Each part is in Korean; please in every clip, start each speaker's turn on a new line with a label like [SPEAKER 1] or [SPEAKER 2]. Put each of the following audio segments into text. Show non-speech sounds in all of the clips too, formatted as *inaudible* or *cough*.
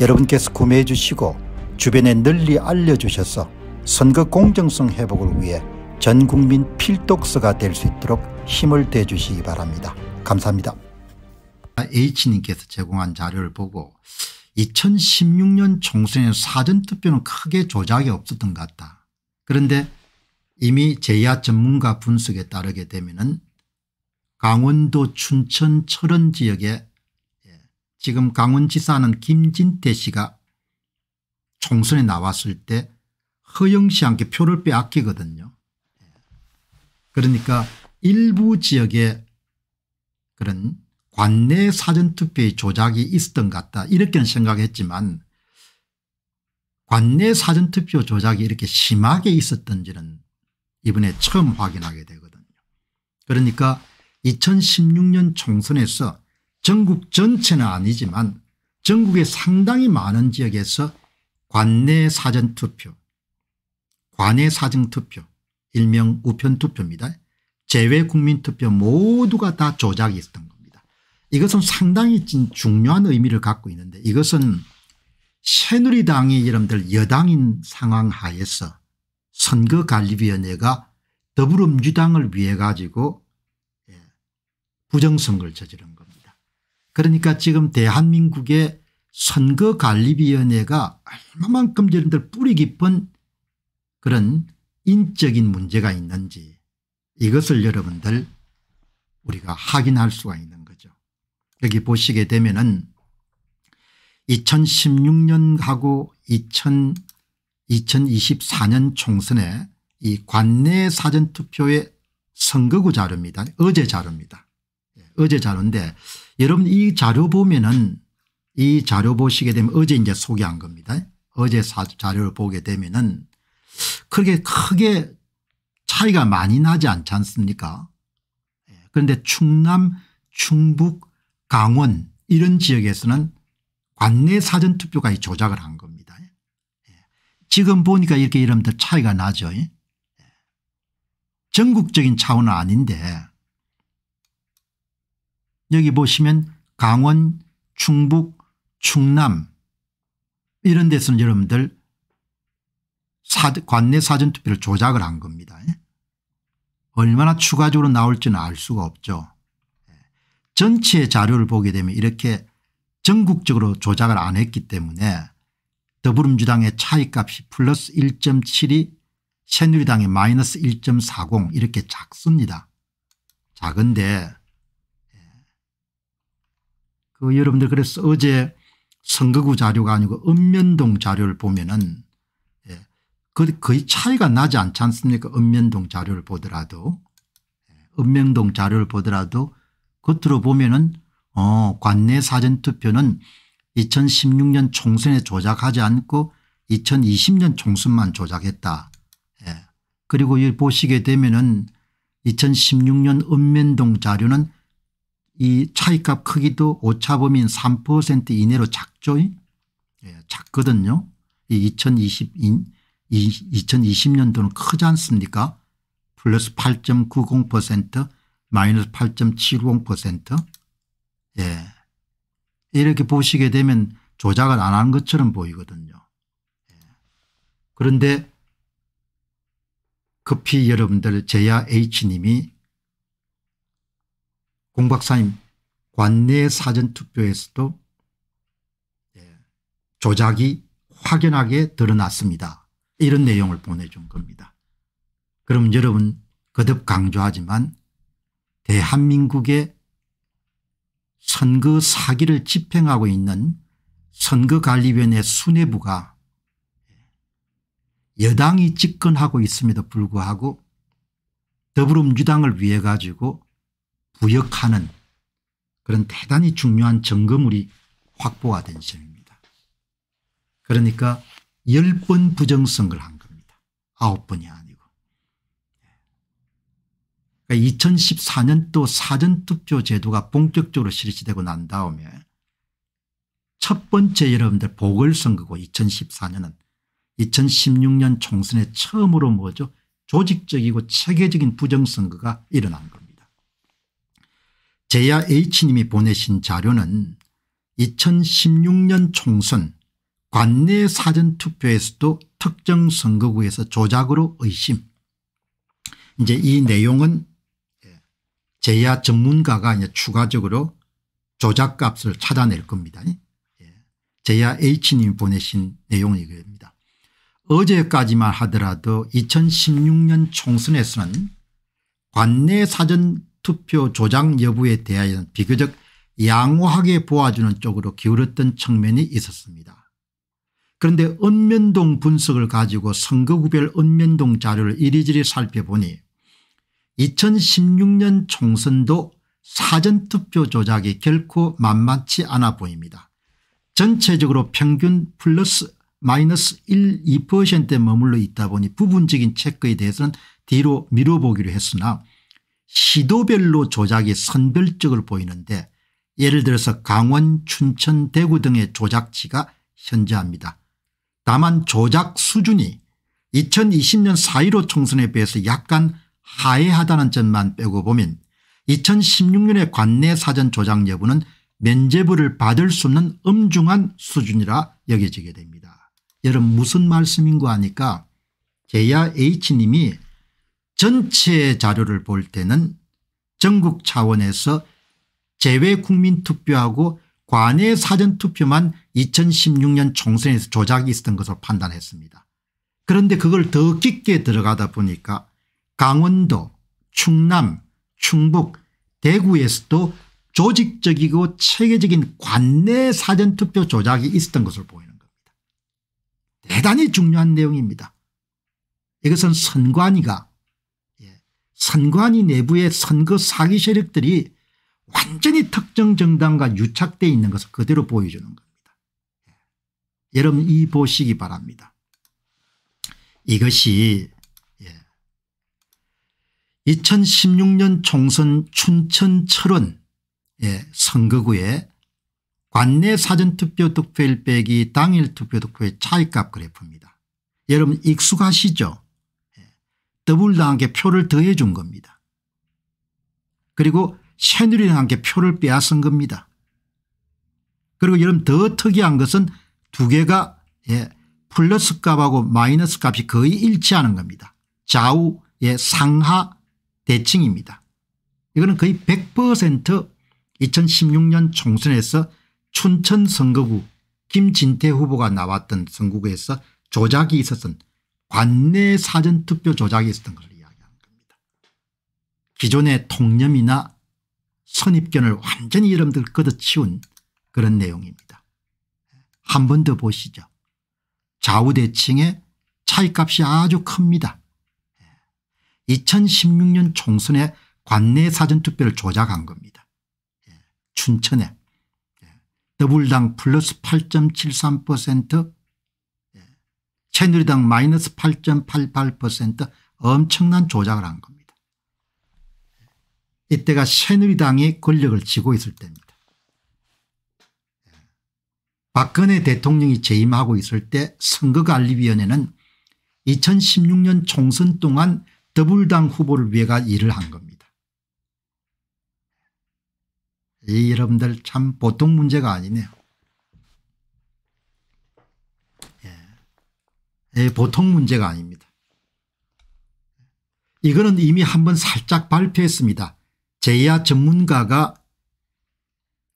[SPEAKER 1] 여러분께서 구매해 주시고 주변에 널리 알려주셔서 선거 공정성 회복을 위해 전국민 필독서가 될 수 있도록 힘을 대주시기 바랍니다. 감사합니다. H님께서 제공한 자료를 보고 2016년 총선에 사전투표는 크게 조작이 없었던 것 같다. 그런데 이미 제야 전문가 분석에 따르게 되면 강원도 춘천 철원 지역에 지금 강원지사는 김진태 씨가 총선에 나왔을 때 허영 씨한테 표를 빼앗기거든요. 그러니까 일부 지역에 그런 관내 사전투표의 조작이 있었던 것 같다 이렇게는 생각했지만 관내 사전투표 조작이 이렇게 심하게 있었던지는 이번에 처음 확인하게 되거든요. 그러니까 2016년 총선에서 전국 전체는 아니지만 전국의 상당히 많은 지역에서 관내 사전투표 관내 사전투표 일명 우편투표입니다. 제외 국민투표 모두가 다 조작이 있었던 겁니다. 이것은 상당히 중요한 의미를 갖고 있는데 이것은 새누리당이 여러분들 여당인 상황 하에서 선거관리위원회가 더불어민주당을 위해 가지고 예, 부정선거를 저지른 거 그러니까 지금 대한민국의 선거관리위원회가 얼마만큼 여러분들 뿌리 깊은 그런 인적인 문제가 있는지 이것을 여러분들 우리가 확인할 수가 있는 거죠. 여기 보시게 되면 은 2016년하고 2 0 2 2 4년 총선에 이 관내 사전투표의 선거구 자료입니다. 어제 자료입니다. 어제 자료인데 여러분 이 자료 보면은 이 자료 보시게 되면 어제 이제 소개한 겁니다. 어제 자료를 보게 되면은 크게 크게 차이가 많이 나지 않지 않습니까? 예, 그런데 충남, 충북, 강원 이런 지역에서는 관내 사전투표가 조작을 한 겁니다. 예. 지금 보니까 이렇게 이름들 차이가 나죠. 예. 전국적인 차원은 아닌데 여기 보시면 강원 충북 충남 이런 데서는 여러분들 관내 사전투표를 조작을 한 겁니다. 예? 얼마나 추가적으로 나올지는 알 수가 없죠. 예. 전체 자료를 보게 되면 이렇게 전국적으로 조작을 안 했기 때문에 더불어민주당의 차이값이 플러스 1.7이 새누리당의 마이너스 1.40 이렇게 작습니다. 작은데 그 여러분들 그래서 어제 선거구 자료가 아니고 읍면동 자료를 보면은 예, 거의 차이가 나지 않지 않습니까 읍면동 자료를 보더라도 예, 읍면동 자료를 보더라도 겉으로 보면은 어 관내 사전투표는 2016년 총선에 조작하지 않고 2020년 총선만 조작했다. 예. 그리고 이 보시게 되면은 2016년 읍면동 자료는 이차이값 크기도 오차범위인 3% 이내로 작죠. 예, 작거든요. 이 2020, 2020년도는 크지 않습니까? 플러스 8.90% 마이너스 8.70% 예. 이렇게 보시게 되면 조작을 안한 것처럼 보이거든요. 예. 그런데 급히 여러분들 제야 H님이 공 박사님 관내 사전투표에서도 예, 조작이 확연하게 드러났습니다. 이런 내용을 보내준 겁니다. 그럼 여러분 거듭 강조하지만 대한민국의 선거 사기를 집행하고 있는 선거관리위원회 수뇌부가 여당이 집권하고 있음에도 불구하고 더불어민주당을 위해 가지고 부역하는 그런 대단히 중요한 점검물이 확보가 된 셈입니다. 그러니까 10번 부정선거를 한 겁니다. 9번이 아니고. 그러니까 2014년도 사전투표 제도가 본격적으로 실시되고 난 다음에 첫 번째 여러분들 보궐선거고 2014년은 2016년 총선에 처음으로 뭐죠 조직적이고 체계적인 부정선거가 일어난 겁니다. 제야 H님이 보내신 자료는 2016년 총선 관내 사전투표에서도 특정 선거구에서 조작으로 의심. 이제 이 내용은 제야 전문가가 이제 추가적으로 조작값을 찾아낼 겁니다. 예. 제야 H님이 보내신 내용이 그럽니다 어제까지만 하더라도 2016년 총선에서는 관내 사전 투표 조작 여부에 대하여 는 비교적 양호하게 보아주는 쪽으로 기울었던 측면이 있었습니다. 그런데 읍면동 분석을 가지고 선거구별 읍면동 자료를 이리저리 살펴보니 2016년 총선도 사전투표 조작이 결코 만만치 않아 보입니다. 전체적으로 평균 플러스 마이너스 1 2%에 머물러 있다 보니 부분적인 체크에 대해서는 뒤로 미뤄보기로 했으나 시도별로 조작이 선별적으로 보이는데 예를 들어서 강원, 춘천, 대구 등의 조작치가 현저합니다. 다만 조작 수준이 2020년 4.15 총선에 비해서 약간 하회하다는 점만 빼고 보면 2016년의 관내 사전 조작 여부는 면제부를 받을 수 없는 엄중한 수준이라 여겨지게 됩니다. 여러분 무슨 말씀인고 하니까 제야 H님이 전체 자료를 볼 때는 전국 차원에서 제외국민투표하고 관외 사전투표만 2016년 총선에서 조작이 있었던 것으로 판단했습니다. 그런데 그걸 더 깊게 들어가다 보니까 강원도, 충남, 충북, 대구에서도 조직적이고 체계적인 관내 사전투표 조작이 있었던 것을 보이는 겁니다. 대단히 중요한 내용입니다. 이것은 선관위가 선관위 내부의 선거 사기 세력들이 완전히 특정 정당과 유착되어 있는 것을 그대로 보여주는 겁니다. 예. 여러분 이 보시기 바랍니다. 이것이 2016년 예. 총선 춘천 철원 예, 선거구에 관내 사전투표 득표일 빼기 당일 투표 득표의 차이값 그래프입니다. 여러분 익숙하시죠? 더불당한테 표를 더해 준 겁니다. 그리고 새누리당한테 표를 빼앗은 겁니다. 그리고 여러분 더 특이한 것은 두 개가 예, 플러스 값하고 마이너스 값이 거의 일치하는 겁니다. 좌우 의 상하 대칭입니다. 이거는 거의 100% 2016년 총선에서 춘천 선거구 김진태 후보가 나왔던 선거구에서 조작이 있었던 관내 사전투표 조작이 있었던 것을 이야기한 겁니다. 기존의 통념이나 선입견을 완전히 여러분들 걷어치운 그런 내용입니다. 한 번 더 보시죠. 좌우대칭의 차이값이 아주 큽니다. 2016년 예. 총선에 관내 사전투표를 조작한 겁니다. 예. 춘천에 예. 더불당 플러스 8.73% 새누리당 마이너스 8.88% 엄청난 조작을 한 겁니다. 이때가 새누리당이 권력을 쥐고 있을 때입니다. 예. 박근혜 대통령이 재임하고 있을 때 선거관리위원회는 2016년 총선 동안 더불당 후보를 위해가 일을 한 겁니다. 이 여러분들 참 보통 문제가 아니네요. 네, 보통 문제가 아닙니다. 이거는 이미 한번 살짝 발표했습니다. 제야 전문가가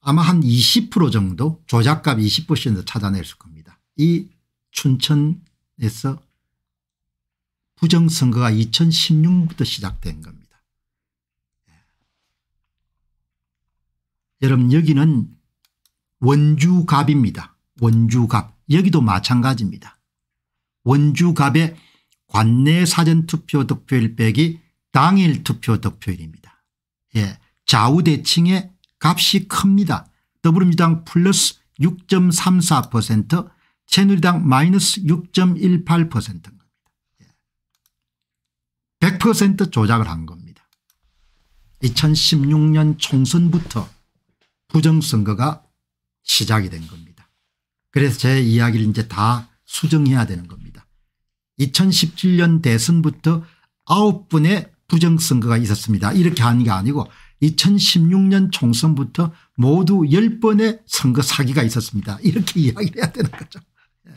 [SPEAKER 1] 아마 한 20% 정도 조작값 20% 찾아냈을 겁니다. 이 춘천에서 부정선거가 2 0 1 6부터 시작된 겁니다. 예. 여러분 여기는 원주갑입니다. 원주갑 여기도 마찬가지입니다. 원주갑의 관내 사전투표 득표율 빼기 당일 투표 득표율입니다 예, 좌우대칭의 값이 큽니다. 더불어민주당 플러스 6.34% 새누리당 마이너스 6.18%인 니다100% 예. 조작을 한 겁니다. 2016년 총선부터 부정선거가 시작이 된 겁니다. 그래서 제 이야기를 이제 다 수정해야 되는 겁니다. 2017년 대선부터 9분의 부정선거가 있었습니다. 이렇게 한게 아니고 2016년 총선부터 모두 10번의 선거 사기가 있었습니다. 이렇게 *laughs* 이야기를 해야 되는 거죠. 예.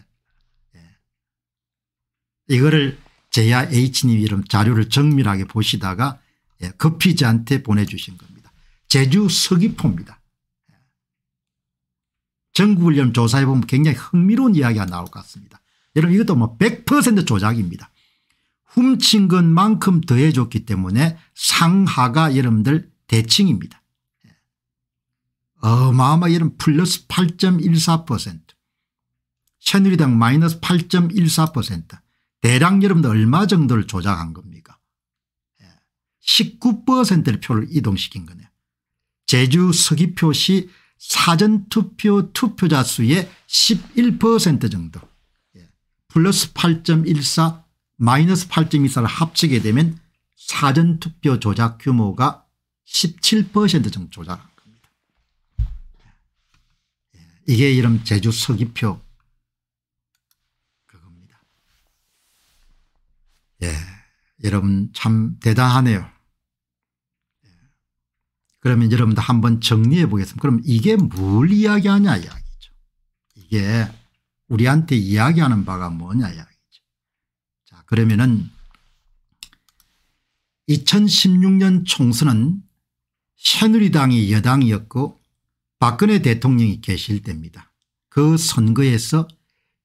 [SPEAKER 1] 예. 이거를 제야 H님 이름 자료를 정밀하게 보시다가 예, 급히 저한테 보내주신 겁니다. 제주 서귀포입니다. 전국을 좀 조사해보면 굉장히 흥미로운 이야기가 나올 것 같습니다. 여러분 이것도 뭐100% 조작입니다. 훔친 것만큼 더해줬기 때문에 상하가 여러분들 대칭입니다. 어마어마 이런 플러스 8.14% 새누리당 마이너스 8.14% 대략 여러분들 얼마 정도를 조작한 겁니까 19%를 표를 이동시킨 거네요. 제주 서귀표시 사전투표 투표자 수의 11% 정도 플러스 8.14 마이너스 8.24를 합치게 되면 사전투표 조작 규모가 17% 정도 조작한 겁니다. 예, 이게 이름 제주 서기표 그겁니다. 예, 여러분 참 대단하네요. 예. 그러면 여러분도 한번 정리해 보겠습니다. 그럼 이게 뭘 이야기하냐 이야기죠. 이게 우리한테 이야기하는 바가 뭐냐 이야기죠. 자 그러면은 2016년 총선은 새누리당이 여당이었고 박근혜 대통령이 계실 때입니다. 그 선거에서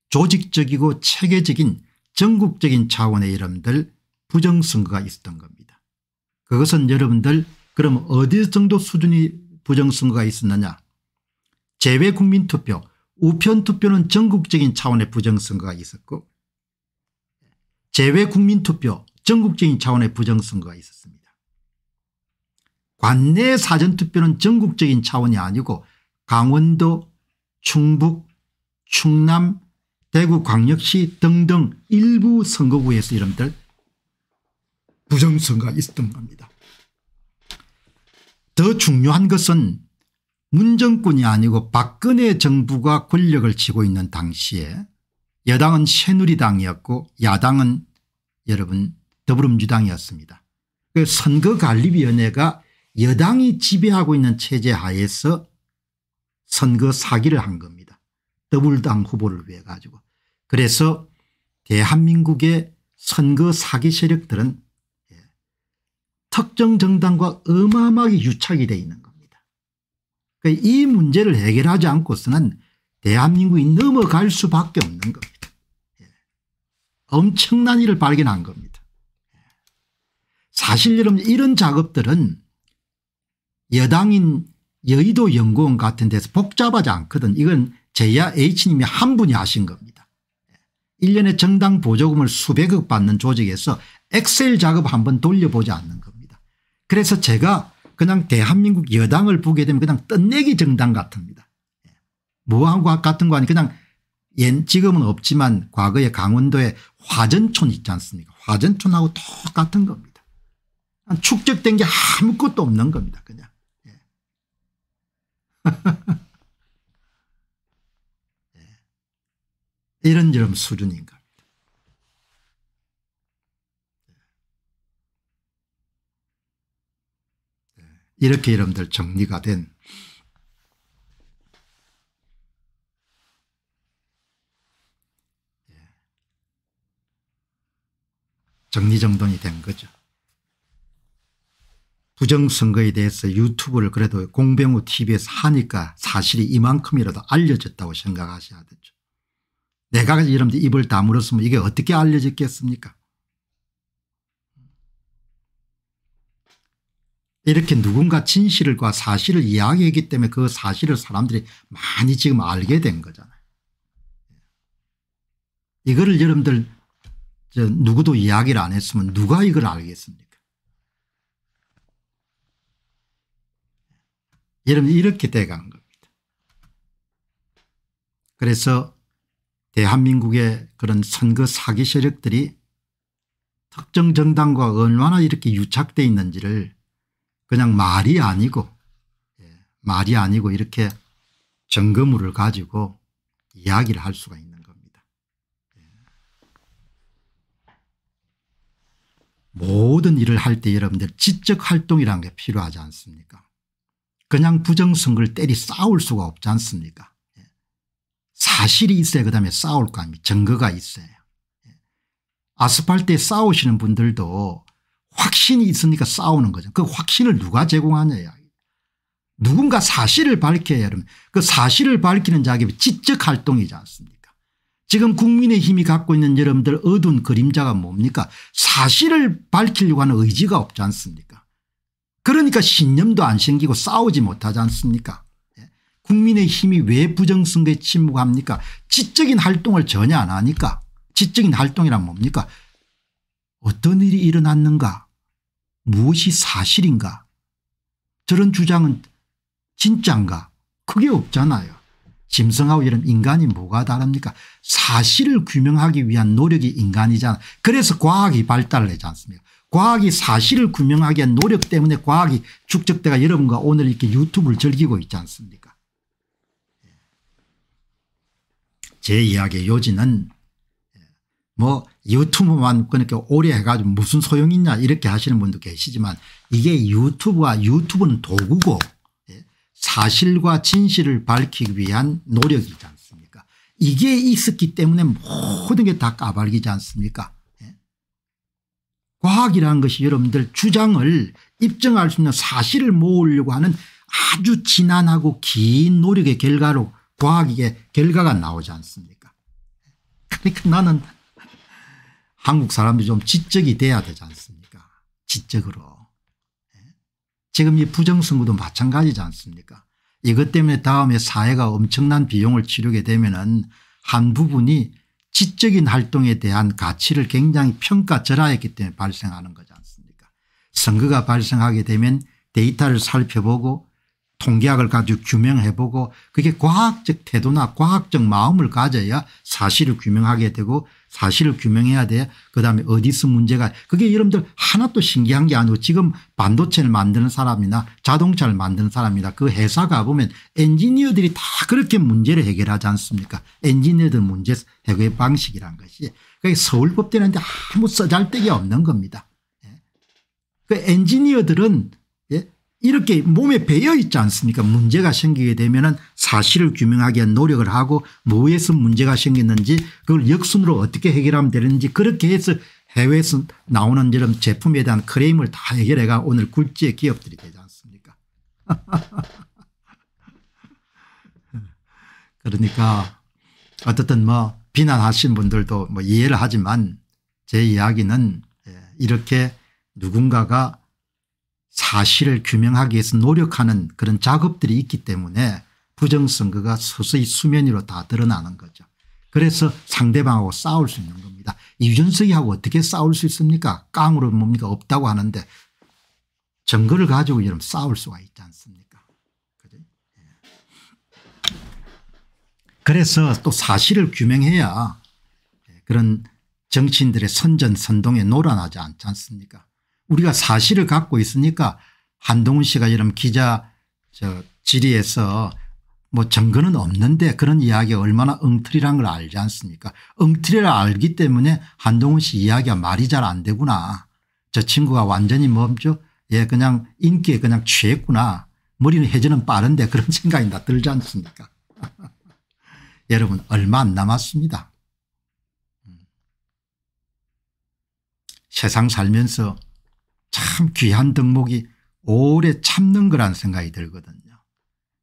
[SPEAKER 1] 조직적이고 체계적인 전국적인 차원의 여러분들 부정선거가 있었던 겁니다. 그것은 여러분들 그럼 어디 정도 수준이 부정선거가 있었느냐 재외국민투표 우편 투표는 전국적인 차원의 부정선거가 있었고 제외 국민 투표 전국적인 차원의 부정선거가 있었습니다. 관내 사전투표는 전국적인 차원이 아니고 강원도 충북 충남 대구 광역시 등등 일부 선거구에서 이름들 부정선거가 있었던 겁니다. 더 중요한 것은 문정권이 아니고 박근혜 정부가 권력을 쥐고 있는 당시에 여당은 새누리당이었고 야당은 여러분 더불어민주당이었습니다. 그 선거관리위원회가 여당이 지배하고 있는 체제 하에서 선거 사기를 한 겁니다. 더불당 후보를 위해 가지고. 그래서 대한민국의 선거 사기 세력들은 예, 특정 정당과 어마어마하게 유착이 되어 있는 그 이 문제를 해결하지 않고서는 대한민국이 넘어갈 수밖에 없는 겁니다. 예. 엄청난 일을 발견한 겁니다. 예. 사실 여러분 이런 작업들은 여당인 여의도 연구원 같은 데서 복잡하지 않거든. 이건 제야 H님이 한 분이 하신 겁니다. 1년에 예. 정당 보조금을 수백억 받는 조직에서 엑셀 작업 한번 돌려보지 않는 겁니다. 그래서 제가 그냥 대한민국 여당을 보게 되면 그냥 떤내기 정당 같습니다. 무한과 같은 거 아니 그냥 옛 지금은 없지만 과거에 강원도에 화전촌 있지 않습니까 화전촌하고 똑같은 겁니다. 축적된 게 아무것도 없는 겁니다. 그냥. 예. *laughs* 예. 이런 이런 수준인가 이렇게 여러분들 정리가 된 정리정돈이 된 거죠. 부정선거에 대해서 유튜브를 그래도 공병호 tv에서 하니까 사실이 이만큼이라도 알려졌다고 생각하셔야 되죠. 내가 여러분들 입을 다물었으면 이게 어떻게 알려졌겠습니까 이렇게 누군가 진실과 사실을 이야기했기 때문에 그 사실을 사람들이 많이 지금 알게 된 거잖아요. 이거를 여러분들 누구도 이야기를 안 했으면 누가 이걸 알겠습니까? 여러분 이렇게 돼간 겁니다. 그래서 대한민국의 그런 선거 사기 세력들이 특정 정당과 얼마나 이렇게 유착돼 있는지를 그냥 말이 아니고 예, 말이 아니고 이렇게 점거물을 가지고 이야기를 할 수가 있는 겁니다. 예. 모든 일을 할 때 여러분들 지적 활동이라는 게 필요하지 않습니까 그냥 부정선거를 때리 싸울 수가 없지 않습니까 예. 사실이 있어야 그다음에 싸울 거 아닙니까 증거가 있어야 아스팔트에 싸우시는 분들도 확신이 있으니까 싸우는 거죠. 그 확신을 누가 제공하냐 누군가 사실을 밝혀야 하면 그 사실을 밝히는 작업이 지적 활동이지 않습니까 지금 국민의힘이 갖고 있는 여러분들 어두운 그림자가 뭡니까 사실을 밝히려고 하는 의지가 없지 않습니까 그러니까 신념도 안 생기고 싸우지 못하지 않습니까 예? 국민의힘이 왜 부정선거에 침묵합니까 지적인 활동을 전혀 안 하니까 지적인 활동이란 뭡니까 어떤 일이 일어났는가 무엇이 사실인가 저런 주장은 진짠가 그게 없잖아요. 짐승하고 이런 인간이 뭐가 다릅니까 사실을 규명하기 위한 노력이 인간이잖아 그래서 과학이 발달되지 않습니까 과학이 사실을 규명하기 위한 노력 때문에 과학이 축적돼가 여러분과 오늘 이렇게 유튜브를 즐기고 있지 않습니까 제 이야기의 요지는 뭐 유튜브만 그렇게 오래 해가지고 무슨 소용이 있냐 이렇게 하시는 분도 계시지만 이게 유튜브와 유튜브는 도구고 예, 사실과 진실을 밝히기 위한 노력이지 않습니까 이게 있었기 때문에 모든 게 다 까발기지 않습니까 예? 과학이라는 것이 여러분들 주장을 입증할 수 있는 사실을 모으려고 하는 아주 지난하고 긴 노력의 결과로 과학의 결과가 나오지 않습니까 그러니까 나는 한국 사람이 들좀 지적이 돼야 되지 않습니까 지적으로. 예? 지금 이 부정선거도 마찬가지지 않습니까 이것 때문에 다음에 사회가 엄청난 비용을 치르게 되면 은한 부분이 지적인 활동에 대한 가치를 굉장히 평가절하했기 때문에 발생하는 거지 않습니까 선거가 발생하게 되면 데이터를 살펴보고 통계학을 가지고 규명해보고 그게 과학적 태도나 과학적 마음을 가져야 사실을 규명하게 되고 사실을 규명해야 돼. 그다음에 어디서 문제가 그게 여러분들 하나도 신기한 게 아니고 지금 반도체를 만드는 사람이나 자동차를 만드는 사람이나 그 회사 가보면 엔지니어들이 다 그렇게 문제를 해결하지 않습니까 엔지니어들 문제 해결 방식이란 것이 그게 서울법대는 아무 써잘데기 없는 겁니다. 예. 그 엔지니어들은 이렇게 몸에 배어 있지 않습니까 문제가 생기게 되면 은 사실을 규명하기 위한 노력을 하고 뭐에서 문제가 생겼는지 그걸 역순으로 어떻게 해결하면 되는지 그렇게 해서 해외에서 나오는 이런 제품에 대한 크레임을 다 해결해가 오늘 굴지의 기업들이 되지 않습니까 *laughs* 그러니까 어떻든 뭐 비난하신 분들도 뭐 이해를 하지만 제 이야기는 예, 이렇게 누군가가 사실을 규명하기 위해서 노력하는 그런 작업들이 있기 때문에 부정선거가 서서히 수면 위로 다 드러나는 거죠. 그래서 상대방하고 싸울 수 있는 겁니다. 이준석이하고 어떻게 싸울 수 있습니까 깡으로 뭡니까 없다고 하는데 증거를 가지고 이러 면 싸울 수가 있지 않습니까 그죠? 예. 그래서 또 사실을 규명해야 그런 정치인들의 선전 선동에 노란하지 않지 않습니까 우리가 사실을 갖고 있으니까 한동훈 씨가 이런 기자 저 질의에서 뭐 증거는 없는데 그런 이야기가 얼마나 엉터리란 걸 알지 않습니까 엉터리를 알기 때문에 한동훈 씨 이야기가 말이 잘 안 되구나 저 친구가 완전히 멈죠 예 그냥 인기에 그냥 취했구나 머리는 해지는 빠른데 그런 *laughs* 생각이 나 들지 않습니까 *laughs* 여러분 얼마 안 남았습니다 음. 세상 살면서 참 귀한 덕목이 오래 참는 거란 생각이 들거든요.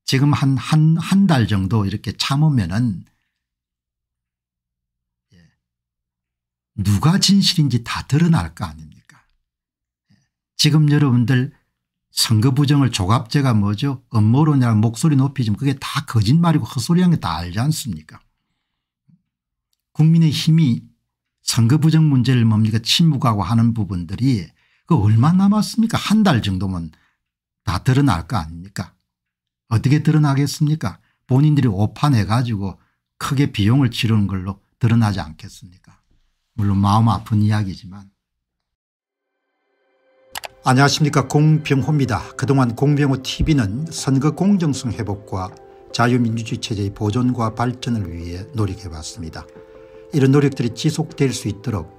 [SPEAKER 1] 지금 한, 한, 한 달 정도 이렇게 참으면은 예, 누가 진실인지 다 드러날 거 아닙니까? 예, 지금 여러분들 선거 부정을 조갑제가 뭐죠? 음모론이라 목소리 높이지 그게 다 거짓말이고 헛소리한 게 다 알지 않습니까? 국민의 힘이 선거 부정 문제를 뭡니까 침묵하고 하는 부분들이 그 얼마 남았습니까? 한 달 정도면 다 드러날 거 아닙니까? 어떻게 드러나겠습니까? 본인들이 오판해 가지고 크게 비용을 치르는 걸로 드러나지 않겠습니까? 물론 마음 아픈 이야기지만. 안녕하십니까 공병호입니다. 그동안 공병호TV는 선거 공정성 회복과 자유민주주의 체제의 보존과 발전을 위해 노력해왔습니다. 이런 노력들이 지속될 수 있도록